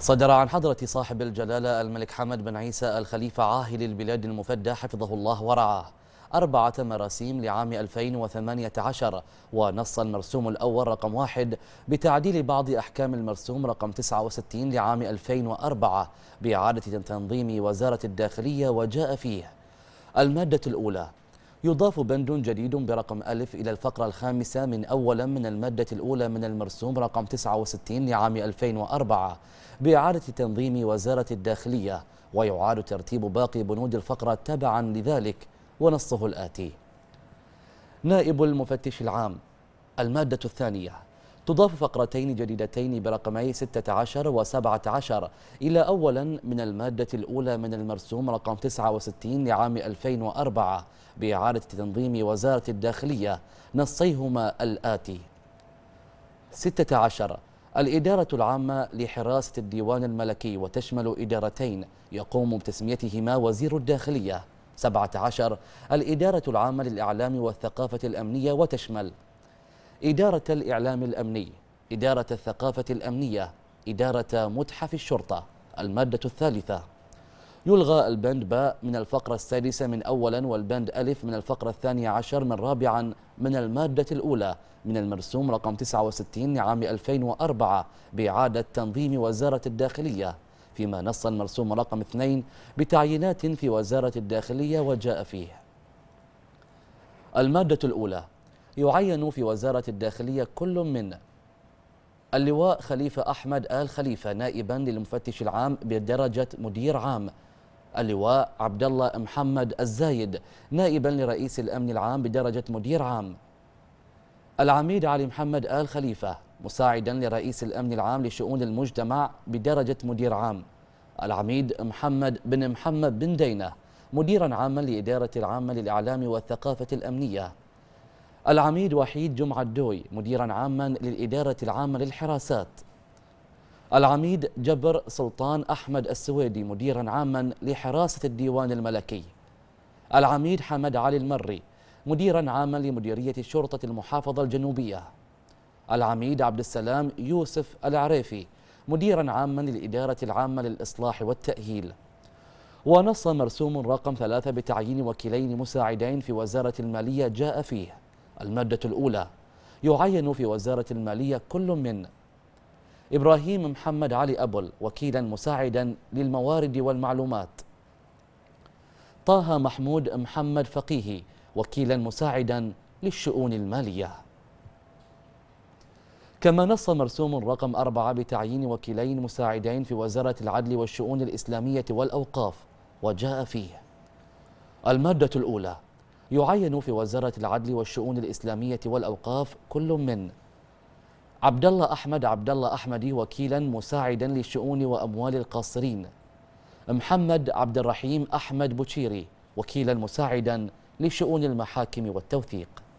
صدر عن حضرة صاحب الجلالة الملك حمد بن عيسى الخليفة عاهل البلاد المفدى حفظه الله ورعاه أربعة مراسيم لعام 2018 ونص المرسوم الأول رقم واحد بتعديل بعض أحكام المرسوم رقم 69 لعام 2004 بإعادة تنظيم وزارة الداخلية وجاء فيه المادة الأولى يضاف بند جديد برقم ألف إلى الفقرة الخامسة من أولا من المادة الأولى من المرسوم رقم 69 لعام 2004 بإعادة تنظيم وزارة الداخلية ويعاد ترتيب باقي بنود الفقرة تبعا لذلك ونصه الآتي نائب المفتش العام المادة الثانية تضاف فقرتين جديدتين برقمي 16 و 17 إلى أولا من المادة الأولى من المرسوم رقم 69 لعام 2004 بإعادة تنظيم وزارة الداخلية نصيهما الآتي 16 الإدارة العامة لحراسة الديوان الملكي وتشمل إدارتين يقوم بتسميتهما وزير الداخلية 17 الإدارة العامة للإعلام والثقافة الأمنية وتشمل إدارة الإعلام الأمني إدارة الثقافة الأمنية إدارة متحف الشرطة المادة الثالثة يلغى البند باء من الفقرة السادسة من أولا والبند ألف من الفقرة الثانية عشر من رابعا من المادة الأولى من المرسوم رقم 69 لعام 2004 بإعادة تنظيم وزارة الداخلية فيما نص المرسوم رقم 2 بتعيينات في وزارة الداخلية وجاء فيه المادة الأولى يعين في وزارة الداخلية كل من اللواء خليفة أحمد آل خليفة نائبا للمفتش العام بدرجة مدير عام اللواء عبد الله محمد الزايد نائبا لرئيس الأمن العام بدرجة مدير عام العميد علي محمد آل خليفة مساعدا لرئيس الأمن العام لشؤون المجتمع بدرجة مدير عام العميد محمد بن محمد بن دينة مديرا عاما لإدارة العامة للإعلام والثقافة الأمنية العميد وحيد جمعة الدوي مديرا عاما للإدارة العامة للحراسات العميد جبر سلطان أحمد السويدي مديرا عاما لحراسة الديوان الملكي العميد حمد علي المري مديرا عاما لمديرية الشرطة المحافظة الجنوبية العميد عبد السلام يوسف العريفي مديرا عاما للإدارة العامة للإصلاح والتأهيل ونص مرسوم رقم ثلاثة بتعيين وكيلين مساعدين في وزارة المالية جاء فيه المادة الأولى يعين في وزارة المالية كل من إبراهيم محمد علي أبل وكيلا مساعدا للموارد والمعلومات طه محمود محمد فقيهي وكيلا مساعدا للشؤون المالية كما نص مرسوم رقم أربعة بتعيين وكيلين مساعدين في وزارة العدل والشؤون الإسلامية والأوقاف وجاء فيه المادة الأولى يعين في وزارة العدل والشؤون الإسلامية والأوقاف كل من عبد الله أحمد عبد الله أحمدي وكيلا مساعدا للشؤون وأموال القاصرين محمد عبد الرحيم أحمد بوشيري وكيلا مساعدا لشؤون المحاكم والتوثيق